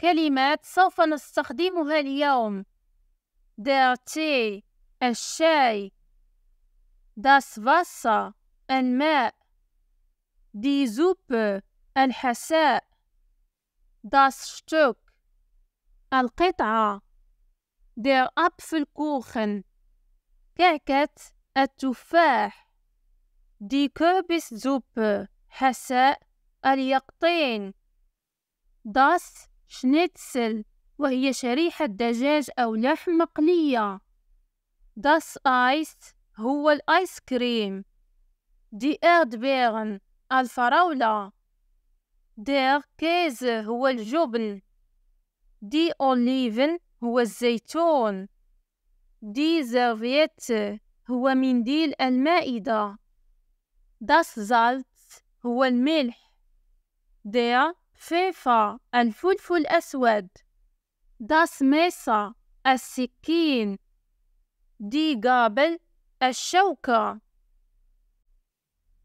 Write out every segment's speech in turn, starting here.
كلمات سوف نستخدمها اليوم der Tee الشاي das Wasser الماء die Suppe الحساء das Stück القطعة der Apfelkuchen كعكة التفاح die Kürbissuppe حساء اليقطين das شنيتسل وهي شريحة دجاج أو لحم مقلية داس آيس هو الآيس كريم دي إردبيرن الفراولة دير كيز هو الجبن دي أوليفن هو الزيتون دي زرفيت هو منديل المائدة داس زالت هو الملح دير فيفا الفلفل الأسود داس ميسا السكين دي جابل الشوكة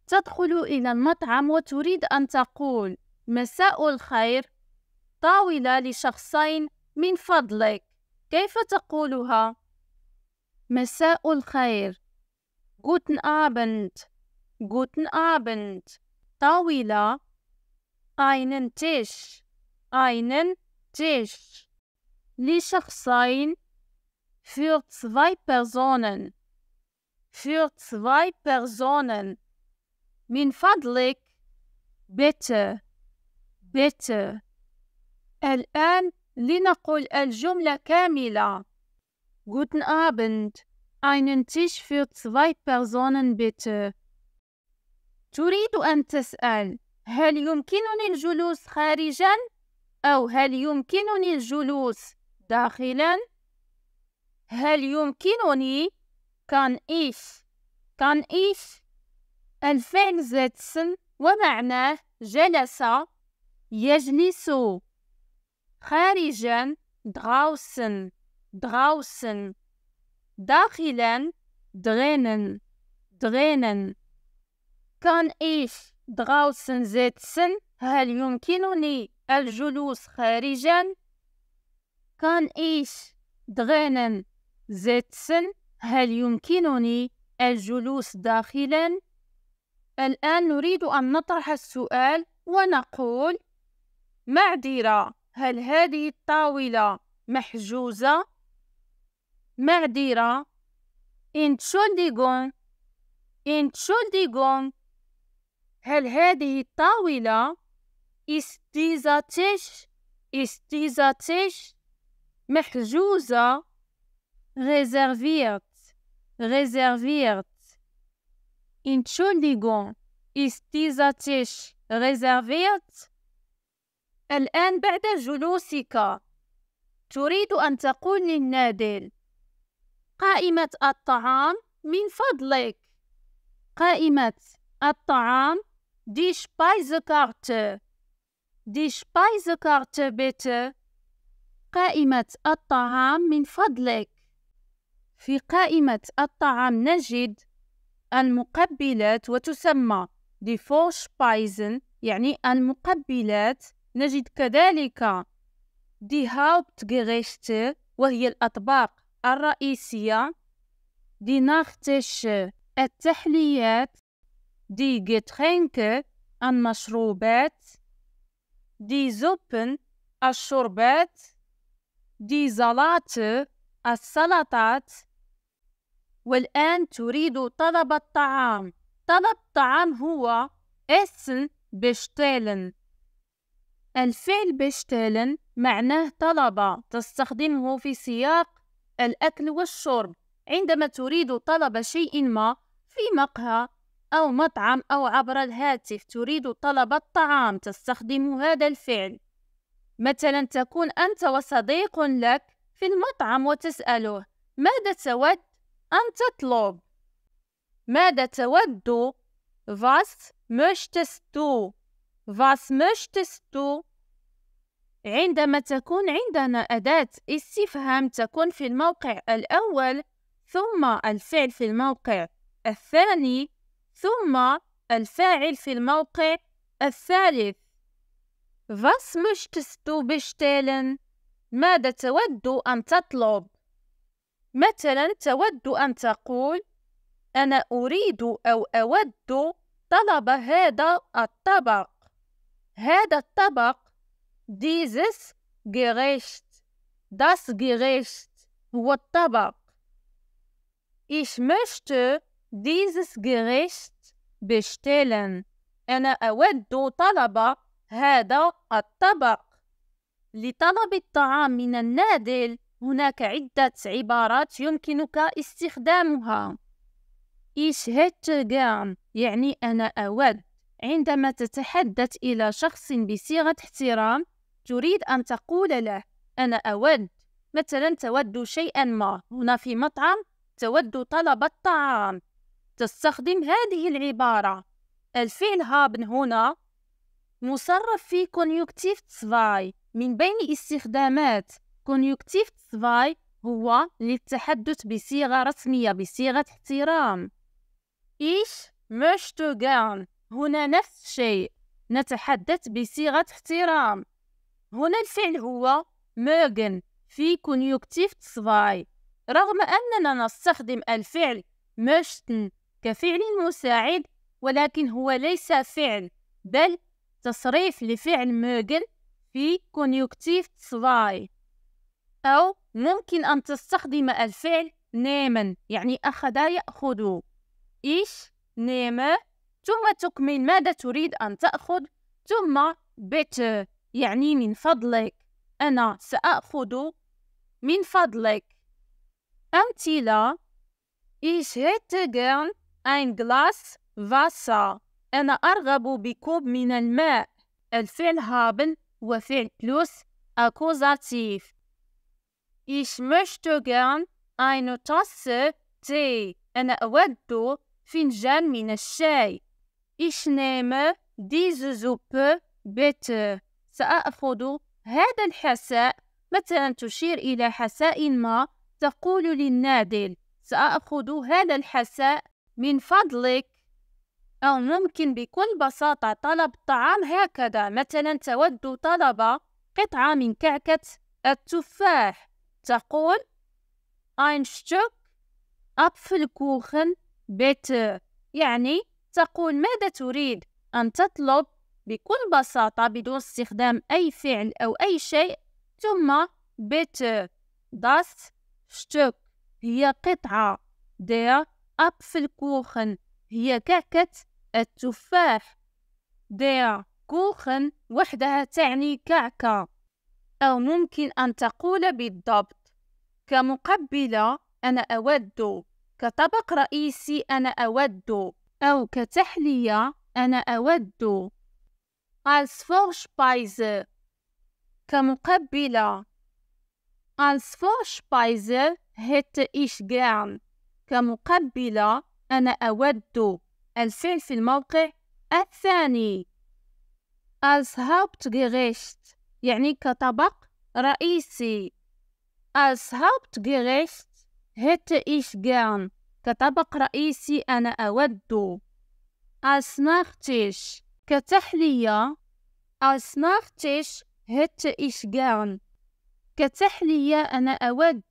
تدخل إلى المطعم وتريد أن تقول مساء الخير طاولة لشخصين من فضلك كيف تقولها؟ مساء الخير Guten Abend Guten Abend طاولة einen Tisch, einen Tisch. لشخصين für zwei Personen, für zwei Personen. Min Fadlik, bitte, bitte. الآن لنقل الجملة كاملة. Guten Abend. Einen Tisch für zwei Personen bitte. تريد أن تسأل هل يمكنني الجلوس خارجا أو هل يمكنني الجلوس داخلا هل يمكنني كان إيش كان إيش الفعل زتسن ومعناه جلس يجلس خارجا دراوسن دراوسن داخلا درينن درينن كان إيش دغاوسن زيت سن هل يمكنني الجلوس خارجا كان إيش دغينا زيت سن هل يمكنني الجلوس داخلا الآن نريد أن نطرح السؤال ونقول معذرة هل هذه الطاولة محجوزة؟ معذرة Entschuldigung Entschuldigung هل هذه الطاولة استيزاتيش استيزاتيش محجوزة ريزيرفيرت ريزيرفيرت انتشوليغون استيزاتيش ريزيرفيرت الآن بعد جلوسك تريد أن تقول للنادل قائمة الطعام من فضلك قائمة الطعام Die Speisekarte. Die Speisekarte bitte. قائمة الطعام من فضلك. في قائمة الطعام نجد المقبلات وتسمى die Vorspeisen يعني المقبلات نجد كذلك die Hauptgerichte وهي الأطباق الرئيسية die Nachtische التحليات Die Getränke المشروبات Die Suppen الشربات Die Salate السلطات والآن تريد طلب الطعام طلب الطعام هو Essen bestellen الفعل bestellen معناه طلب تستخدمه في سياق الأكل والشرب عندما تريد طلب شيء ما في مقهى أو مطعم أو عبر الهاتف تريد طلب الطعام تستخدم هذا الفعل مثلا تكون أنت وصديق لك في المطعم وتسأله ماذا تود أن تطلب؟ ماذا تود؟ Was möchtest du? Was möchtest du? عندما تكون عندنا أداة استفهام تكون في الموقع الأول ثم الفعل في الموقع الثاني ثم الفاعل في الموقع الثالث Was möchtest du bestellen؟ ماذا تود أن تطلب؟ مثلا تود أن تقول أنا أريد أو أود طلب هذا الطبق هذا الطبق dieses Gericht das Gericht هو الطبق Ich möchte Dieses Gericht bestellen. أنا أود طلب هذا الطبق. لطلب الطعام من النادل هناك عدة عبارات يمكنك استخدامها. Ich hätte gern يعني أنا أود. عندما تتحدث إلى شخص بصيغة احترام تريد أن تقول له أنا أود مثلا تود شيئا ما هنا في مطعم تود طلب الطعام تستخدم هذه العبارة الفعل هابن هنا مصرف في كونيوكتيف تسفاي من بين استخدامات كونيوكتيف تسفاي هو للتحدث بصيغة رسمية بصيغة احترام إيش möchte gern هنا نفس الشيء نتحدث بصيغة احترام هنا الفعل هو mögen في كونيوكتيف تسفاي رغم أننا نستخدم الفعل möchten كفعل مساعد ولكن هو ليس فعل بل تصريف لفعل موجل في كونيوكتيف سواي أو ممكن أن تستخدم الفعل نيما يعني أخذ يأخذ إيش نيما ثم تكمل ماذا تريد أن تأخذ ثم بيتر يعني من فضلك أنا سأأخذ من فضلك أمثلة إيش هيت جيرن ein Glas Wasser أنا أرغب بكوب من الماء الفعل haben وفعل plus Akkusativ Ich möchte gern eine Tasse Tee أنا أود فنجان من الشاي Ich nehme diese Suppe bitte سأأخذ هذا الحساء مثلا تشير إلى حساء ما تقول للنادل سأأخذ هذا الحساء من فضلك أو ممكن بكل بساطة طلب طعام هكذا مثلا تود طلب قطعة من كعكة التفاح تقول ein Stück Apfelkuchen bitte يعني تقول ماذا تريد أن تطلب بكل بساطة بدون استخدام أي فعل أو أي شيء ثم bitte das Stück هي قطعة der كوخن هي كعكة التفاح. Der كوخن وحدها تعني كعكة أو ممكن أن تقول بالضبط كمقبلة أنا أود كطبق رئيسي أنا أود أو كتحلية أنا أود als Vorspeise كمقبلة als Vorspeise hätte ich gern كمقبلة أنا أود الفعل في الموقع الثاني als Hauptgericht يعني كطبق رئيسي als Hauptgericht hätte ich gern كطبق رئيسي أنا أود als Nachtisch كتحلية als Nachtisch hätte ich gern كتحلية أنا أود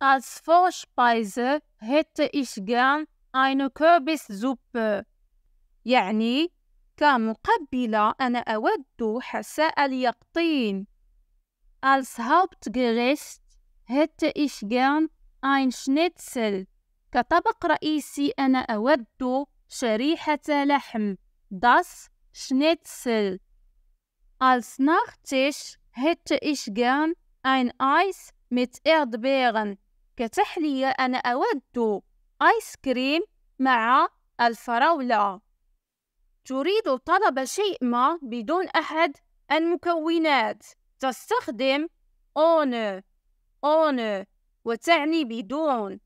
Als Vorspeise hätte ich gern eine Kürbissuppe. يعني كمقبلة أنا أود حساء اليقطين. Als Hauptgericht hätte ich gern ein Schnitzel. كطبق رئيسي أنا أود شريحة لحم. Das Schnitzel. Als Nachtisch hätte ich gern ein Eis mit Erdbeeren. كتحلية أنا أود آيس كريم مع الفراولة تريد طلب شيء ما بدون أحد المكونات تستخدم on on وتعني بدون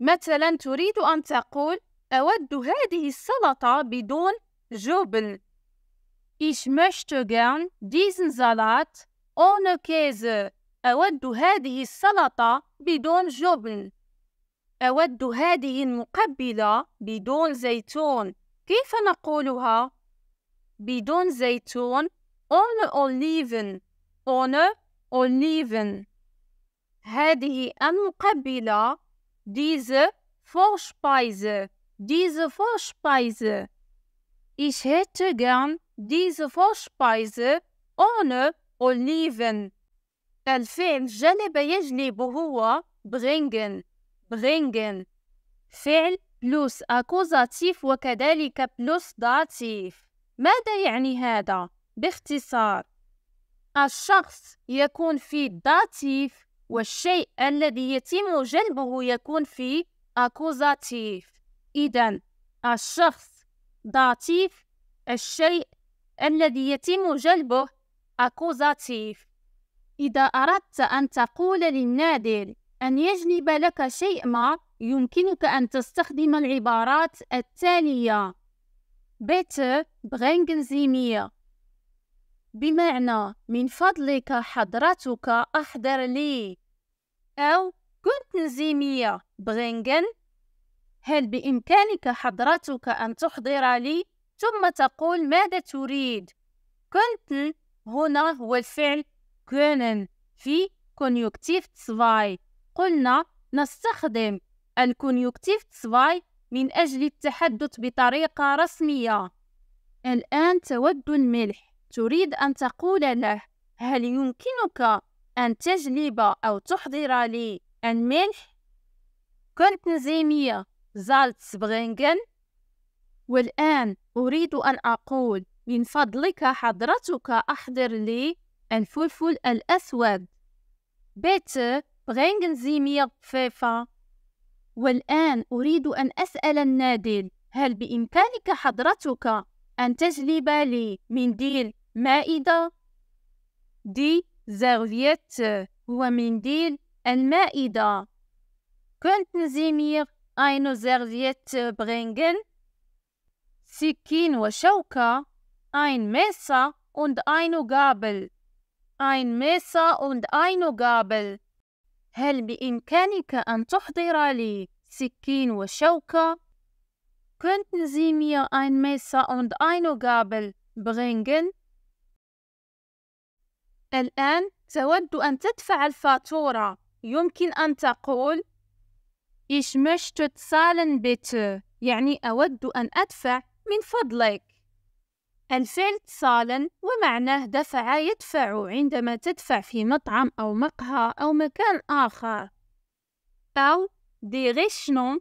مثلا تريد أن تقول أود هذه السلطة بدون جبن Ich möchte gern diesen Salat ohne Käse أود هذه السلطة بدون جبن أود هذه المقبلة بدون زيتون كيف نقولها؟ بدون زيتون أون أوليفن أون أوليفن هذه المقبلة ديز Vorspeise diese إيش هيت hätte ديز diese Vorspeise ohne Oliven. الفعل جلب يجلب هو برينغن برينغن فعل بلوس أكوزاتيف وكذلك بلوس داتيف ماذا يعني هذا؟ باختصار الشخص يكون في داتيف والشيء الذي يتم جلبه يكون في أكوزاتيف إذن الشخص داتيف الشيء الذي يتم جلبه أكوزاتيف إذا أردت أن تقول للنادل أن يجلب لك شيء ما يمكنك أن تستخدم العبارات التالية bitte bringen Sie mir بمعنى من فضلك حضرتك أحضر لي أو كنت Sie mir bringen هل بإمكانك حضرتك أن تحضر لي ثم تقول ماذا تريد كنتن هنا هو الفعل können في كونيوكتيف 2 قلنا نستخدم الكونيوكتيف 2 من أجل التحدث بطريقة رسمية الآن تود الملح تريد أن تقول له هل يمكنك أن تجلب أو تحضر لي الملح؟ كنت نزيمية زالت سبغنغن والآن أريد أن أقول من فضلك حضرتك أحضر لي الفلفل الأسود بيت bringen زي mir فيفا والآن أريد أن أسأل النادل هل بإمكانك حضرتك أن تجلب لي منديل مائدة؟ دي serviette هو منديل المائدة كنت Sie mir eine Serviette سكين وشوكة أين ميسا und eine Gabel ein Messer und eine Gabel. هل بإمكانك أن تحضر لي سكين وشوكة؟ Könnten Sie mir ein Messer und eine Gabel bringen? الآن تود أن تدفع الفاتورة. يمكن أن تقول Ich möchte zahlen bitte. يعني أود أن أدفع من فضلك. الفعل صالا ومعناه دفع يدفع عندما تدفع في مطعم أو مقهى أو مكان آخر أو دي غيشنون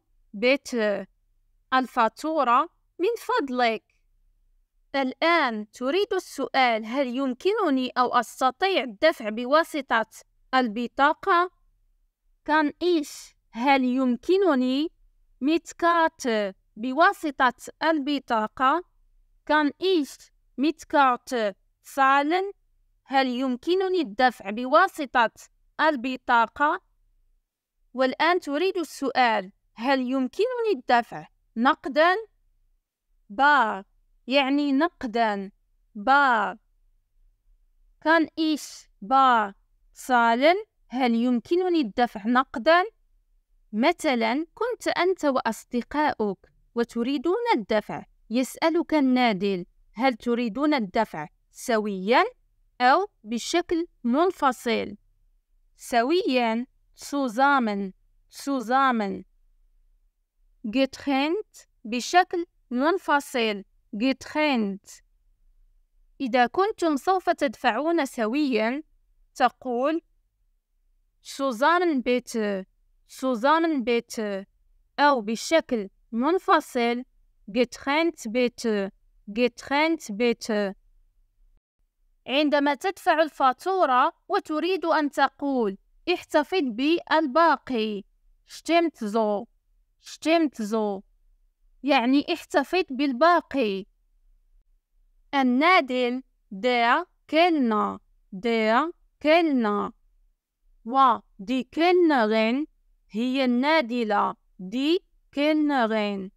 الفاتورة من فضلك الآن تريد السؤال هل يمكنني أو أستطيع الدفع بواسطة البطاقة؟ كان إيش هل يمكنني متكات بواسطة البطاقة؟ كان إيش ميت Karte سالن هل يمكنني الدفع بواسطة البطاقة؟ والآن تريد السؤال هل يمكنني الدفع نقدا؟ بار يعني نقدا بار كان إيش بار سالن هل يمكنني الدفع نقدا؟ مثلا كنت أنت وأصدقاؤك وتريدون الدفع يسألك النادل هل تريدون الدفع سويا أو بشكل منفصل سويا سوزامن سوزامن getrennt بشكل منفصل getrennt إذا كنتم سوف تدفعون سويا تقول zusammen bitte zusammen bitte أو بشكل منفصل getrennt bitte getrennt bitte عندما تدفع الفاتورة وتريد أن تقول احتفظ بالباقي stimmt so stimmt so يعني احتفظ بالباقي النادل der Kellner der Kellner و die Kellnerin هي النادلة die Kellnerin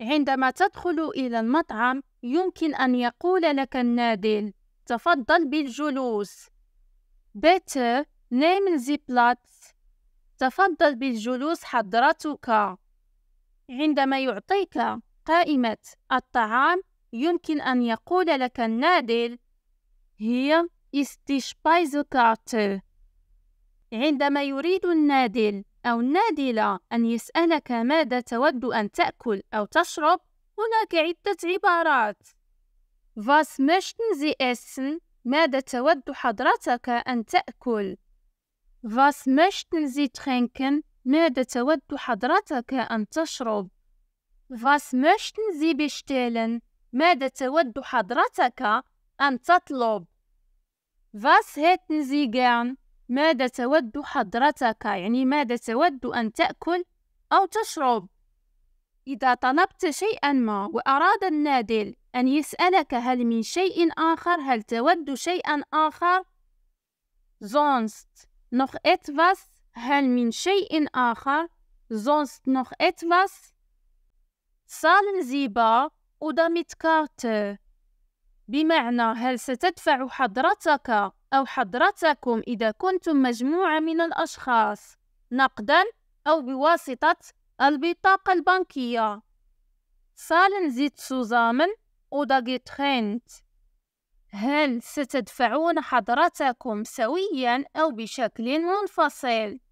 عندما تدخل إلى المطعم يمكن أن يقول لك النادل تفضل بالجلوس Better name Sie Platz تفضل بالجلوس حضرتك عندما يعطيك قائمة الطعام يمكن أن يقول لك النادل هي ist die Speisekarte عندما يريد النادل أو نادلة أن يسألك ماذا تود أن تأكل أو تشرب هناك عدة عبارات Was möchten Sie essen? ماذا تود حضرتك أن تأكل؟ Was möchten Sie trinken? ماذا تود حضرتك أن تشرب؟ Was möchten Sie bestellen? ماذا تود حضرتك أن تطلب؟ Was hätten Sie gern? ماذا تود حضرتك يعني ماذا تود أن تأكل أو تشرب إذا طلبت شيئا ما وأراد النادل أن يسألك هل من شيء آخر هل تود شيئا آخر sonst noch etwas هل من شيء آخر sonst noch etwas zahlen Sie bar oder mit Karte بمعنى هل ستدفع حضرتك أو حضرتكم إذا كنتم مجموعة من الأشخاص نقدا أو بواسطة البطاقة البنكية سالن زيت سوزامن oder هل ستدفعون حضرتكم سويا أو بشكل منفصل؟